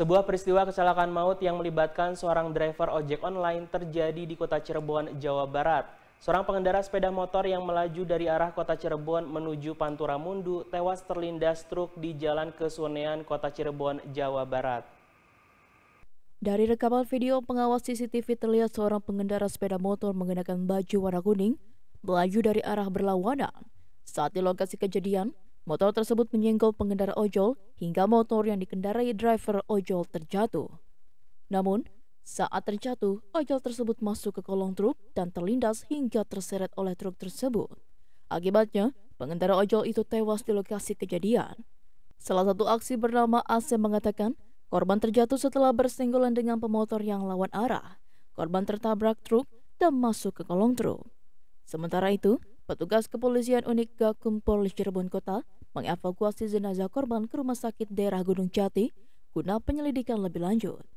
Sebuah peristiwa kecelakaan maut yang melibatkan seorang driver ojek online terjadi di kota Cirebon, Jawa Barat. Seorang pengendara sepeda motor yang melaju dari arah kota Cirebon menuju Pantura Mundu tewas terlindas truk di jalan Kesunean, kota Cirebon, Jawa Barat. Dari rekaman video pengawas CCTV terlihat seorang pengendara sepeda motor mengenakan baju warna kuning melaju dari arah berlawanan. Saat di lokasi kejadian, Motor tersebut menyenggol pengendara ojol hingga motor yang dikendarai driver ojol terjatuh. Namun, saat terjatuh, ojol tersebut masuk ke kolong truk dan terlindas hingga terseret oleh truk tersebut. Akibatnya, pengendara ojol itu tewas di lokasi kejadian. Salah satu aksi bernama AC e mengatakan, korban terjatuh setelah bersenggolan dengan pemotor yang lawan arah. Korban tertabrak truk dan masuk ke kolong truk. Sementara itu, petugas kepolisian unik Gakum Polis Cirebon Kota mengevakuasi jenazah korban ke rumah sakit daerah Gunung Jati guna penyelidikan lebih lanjut.